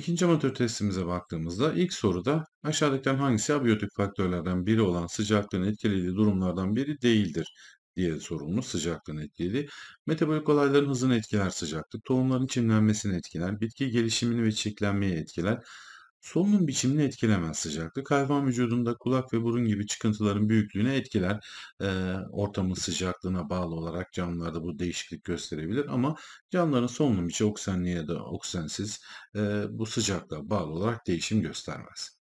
İkinci amatör testimize baktığımızda ilk soruda aşağıdakilerden hangisi abiyotik faktörlerden biri olan sıcaklığın etkilediği durumlardan biri değildir diye sorulmuş sıcaklığın etkili. Metabolik olayların hızını etkiler sıcaklık, tohumların çimlenmesini etkiler, bitki gelişimini ve çiçeklenmeyi etkiler, Solunum biçimini etkilemez sıcaklık. Hayvan vücudunda kulak ve burun gibi çıkıntıların büyüklüğüne etkiler. E, ortamın sıcaklığına bağlı olarak canlılarda bu değişiklik gösterebilir ama canlıların solunum içi oksijenli ya da oksijensiz e, bu sıcaklığa bağlı olarak değişim göstermez.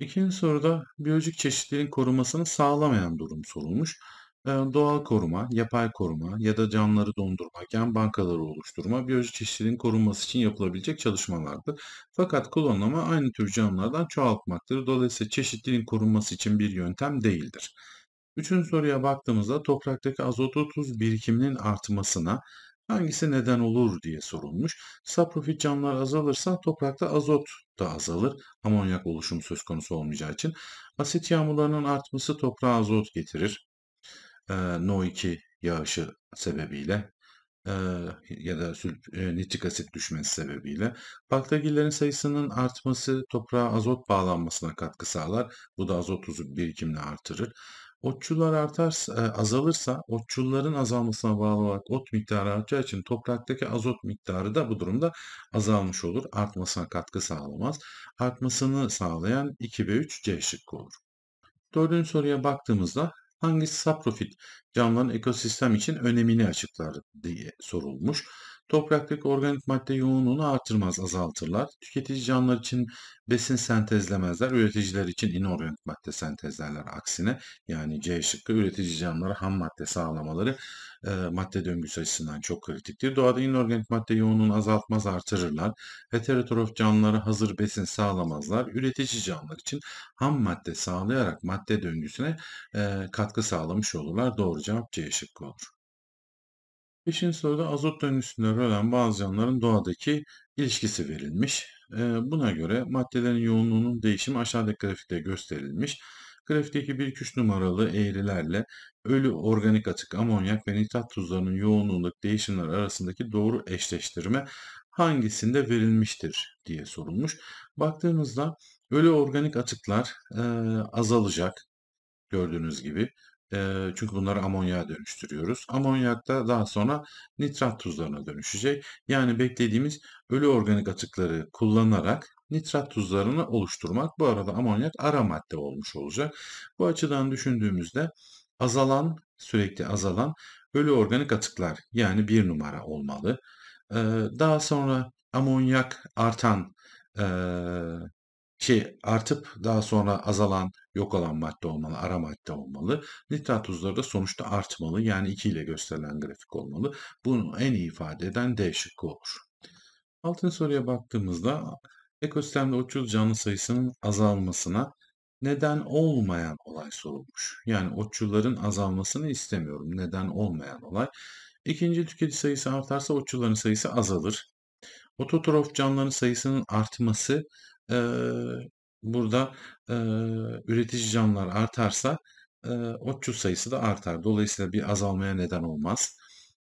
İkinci soruda biyolojik çeşitlerin korumasını sağlamayan durum sorulmuş. Doğal koruma, yapay koruma ya da canlıları dondurma, gen bankaları oluşturma biyolojik çeşitliliğin korunması için yapılabilecek çalışmalardır. Fakat klonlama aynı tür canlılardan çoğaltmaktır. Dolayısıyla çeşitliliğin korunması için bir yöntem değildir. Üçüncü soruya baktığımızda topraktaki azotu tuz birikiminin artmasına hangisi neden olur diye sorulmuş. Saprofit canlılar azalırsa toprakta azot da azalır. Amonyak oluşumu söz konusu olmayacağı için. Asit yağmurlarının artması toprağa azot getirir. No 2 yağışı sebebiyle ya da nitrik asit düşmesi sebebiyle baktagillerin sayısının artması toprağa azot bağlanmasına katkı sağlar. Bu da azot tuzu birikimini artırır. Otçullar artarsa, azalırsa otçulların azalmasına bağlı olarak ot miktarı artacağı için topraktaki azot miktarı da bu durumda azalmış olur. Artmasına katkı sağlamaz. Artmasını sağlayan 2 ve 3 C şıkkı olur. Dördüncü soruya baktığımızda hangi subprofil canlıların ekosistem için önemini açıklar diye sorulmuş. Topraktaki organik madde yoğunluğunu artırmaz, azaltırlar. Tüketici canlılar için besin sentezlemezler. Üreticiler için inorganik madde sentezlerler aksine. Yani C şıkkı üretici canlılara ham madde sağlamaları e, madde döngüsü açısından çok kritiktir. Doğada inorganik madde yoğunluğunu azaltmaz, artırırlar. Heterotrof canlılara hazır besin sağlamazlar. Üretici canlılar için ham madde sağlayarak madde döngüsüne e, katkı sağlamış olurlar. Doğru cevap C şıkkı olur. Peşin soruda azot döngüsünde rol alan bazı yanların doğadaki ilişkisi verilmiş. Ee, buna göre maddelerin yoğunluğunun değişimi aşağıdaki grafikte gösterilmiş. Grafikteki 1-2-3 numaralı eğrilerle ölü organik atık amonyak ve nitrat tuzlarının yoğunluğundaki değişimler arasındaki doğru eşleştirme hangisinde verilmiştir diye sorulmuş. Baktığımızda ölü organik atıklar e, azalacak gördüğünüz gibi çünkü bunları amonyağa dönüştürüyoruz. Amonyak da daha sonra nitrat tuzlarına dönüşecek. Yani beklediğimiz ölü organik atıkları kullanarak nitrat tuzlarını oluşturmak. Bu arada amonyak ara madde olmuş olacak. Bu açıdan düşündüğümüzde azalan, sürekli azalan ölü organik atıklar yani bir numara olmalı. daha sonra amonyak artan ki artıp daha sonra azalan, yok olan madde olmalı, ara madde olmalı. Nitrat tuzları da sonuçta artmalı. Yani 2 ile gösterilen grafik olmalı. Bunu en iyi ifade eden D şıkkı olur. Altın soruya baktığımızda ekosistemde otçul canlı sayısının azalmasına neden olmayan olay sorulmuş. Yani otçulların azalmasını istemiyorum. Neden olmayan olay. İkinci tüketici sayısı artarsa otçulların sayısı azalır. Ototrof canlıların sayısının artması Eee, burada, eee, üretici canlılar artarsa, eee, otçul sayısı da artar. Dolayısıyla bir azalmaya neden olmaz.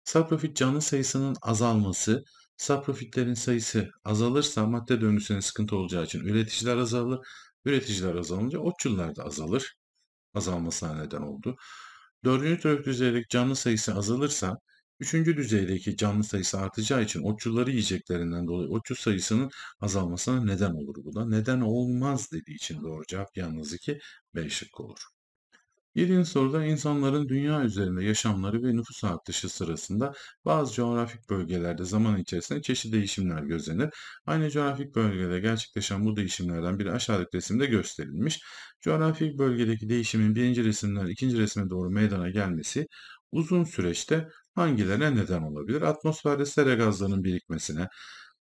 Saprofit canlı sayısının azalması, saprofitlerin sayısı azalırsa madde döngüsüne sıkıntı olacağı için üreticiler azalır. Üreticiler azalınca otçullar da azalır. Azalmasına neden oldu. Dördüncü türek düzeydeki canlı sayısı azalırsa Üçüncü düzeydeki canlı sayısı artacağı için otçulları yiyeceklerinden dolayı otçul sayısının azalmasına neden olur bu da. Neden olmaz dediği için doğru cevap yalnız 2 B şıkkı olur. Yedinci soruda insanların dünya üzerinde yaşamları ve nüfus artışı sırasında bazı coğrafik bölgelerde zaman içerisinde çeşitli değişimler gözlenir. Aynı coğrafik bölgede gerçekleşen bu değişimlerden biri aşağıdaki resimde gösterilmiş. Coğrafik bölgedeki değişimin birinci resimden ikinci resme doğru meydana gelmesi uzun süreçte hangilerine neden olabilir? Atmosferde sere gazlarının birikmesine,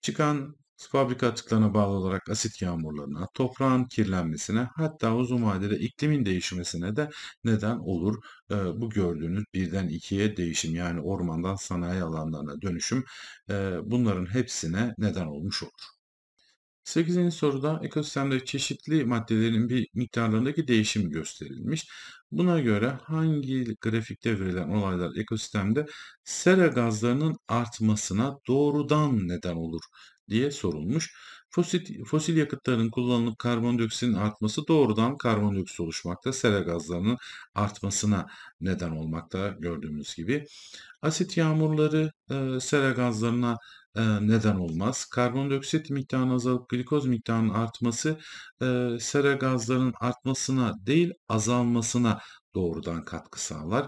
çıkan fabrika atıklarına bağlı olarak asit yağmurlarına, toprağın kirlenmesine hatta uzun vadede iklimin değişmesine de neden olur. E, bu gördüğünüz birden ikiye değişim yani ormandan sanayi alanlarına dönüşüm e, bunların hepsine neden olmuş olur. 8. soruda ekosistemde çeşitli maddelerin bir miktarlarındaki değişim gösterilmiş. Buna göre hangi grafikte verilen olaylar ekosistemde sera gazlarının artmasına doğrudan neden olur diye sorulmuş. Fosil, fosil yakıtların kullanılıp karbondioksitin artması doğrudan karbondioksit oluşmakta, sera gazlarının artmasına neden olmakta gördüğümüz gibi. Asit yağmurları e, sera gazlarına neden olmaz. Karbondioksit miktarının azalıp glikoz miktarının artması sera gazların artmasına değil azalmasına doğrudan katkı sağlar.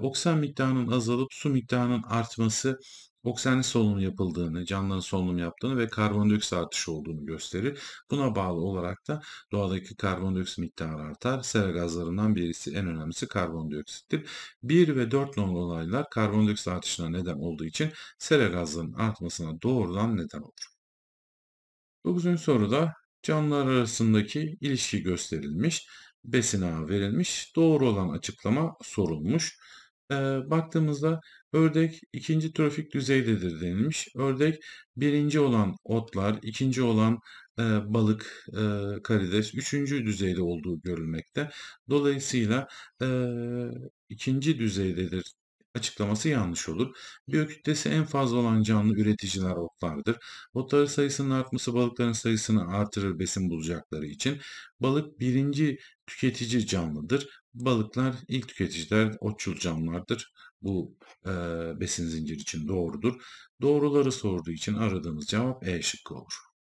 Oksijen miktarının azalıp su miktarının artması Oksijenin solunumu yapıldığını, canlıların solunum yaptığını ve karbondioksit artışı olduğunu gösterir. Buna bağlı olarak da doğadaki karbondioksit miktarı artar. Sera gazlarından birisi en önemlisi karbondioksittir. 1 ve 4 nolu olaylar karbondioksit artışına neden olduğu için sera gazlarının artmasına doğrudan neden olur. 9. soruda canlılar arasındaki ilişki gösterilmiş, besin ağı verilmiş, doğru olan açıklama sorulmuş. E, baktığımızda Ördek ikinci trofik düzeydedir denilmiş. Ördek birinci olan otlar, ikinci olan e, balık, e, karides, üçüncü düzeyde olduğu görülmekte. Dolayısıyla e, ikinci düzeydedir açıklaması yanlış olur. Biyokütlesi en fazla olan canlı üreticiler otlardır. Otların sayısının artması balıkların sayısını artırır besin bulacakları için. Balık birinci tüketici canlıdır. Balıklar ilk tüketiciler, otçul canlılardır. Bu e, besin zinciri için doğrudur. Doğruları sorduğu için aradığımız cevap E şıkkı olur.